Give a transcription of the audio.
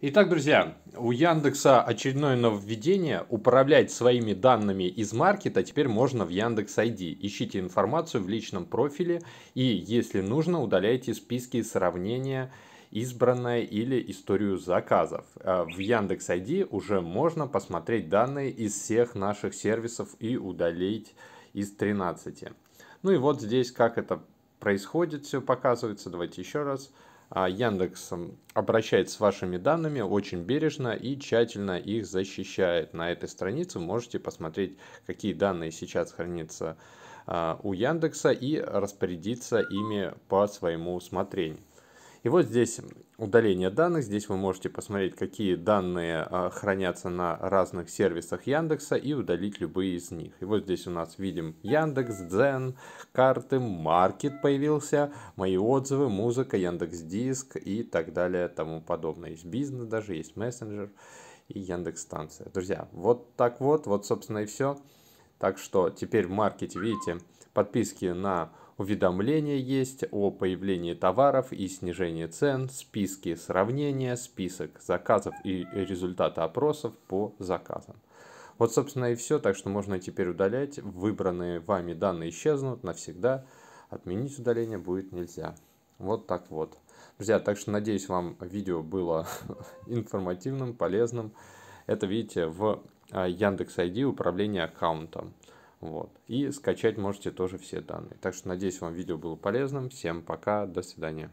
Итак, друзья, у Яндекса очередное нововведение. Управлять своими данными из маркета теперь можно в Яндекс ID. Ищите информацию в личном профиле и, если нужно, удаляйте списки сравнения избранное или историю заказов. А, в Яндекс ID уже можно посмотреть данные из всех наших сервисов и удалить из 13. Ну и вот здесь как это происходит, все показывается. Давайте еще раз. А Яндексом обращается с вашими данными очень бережно и тщательно их защищает. На этой странице можете посмотреть, какие данные сейчас хранятся а, у Яндекса и распорядиться ими по своему усмотрению. И вот здесь удаление данных. Здесь вы можете посмотреть, какие данные а, хранятся на разных сервисах Яндекса и удалить любые из них. И вот здесь у нас видим Яндекс, Дзен, карты, Маркет появился, мои отзывы, музыка, Яндекс Диск и так далее тому подобное. Есть бизнес даже, есть мессенджер и Яндекс станция. Друзья, вот так вот, вот собственно и все. Так что теперь в маркете, видите, подписки на уведомления есть о появлении товаров и снижении цен, списки сравнения, список заказов и результаты опросов по заказам. Вот, собственно, и все. Так что можно теперь удалять. Выбранные вами данные исчезнут навсегда. Отменить удаление будет нельзя. Вот так вот. Друзья, так что надеюсь, вам видео было информативным, полезным. Это, видите, в а, Яндекс ID управление аккаунтом. Вот. И скачать можете тоже все данные. Так что надеюсь, вам видео было полезным. Всем пока, до свидания.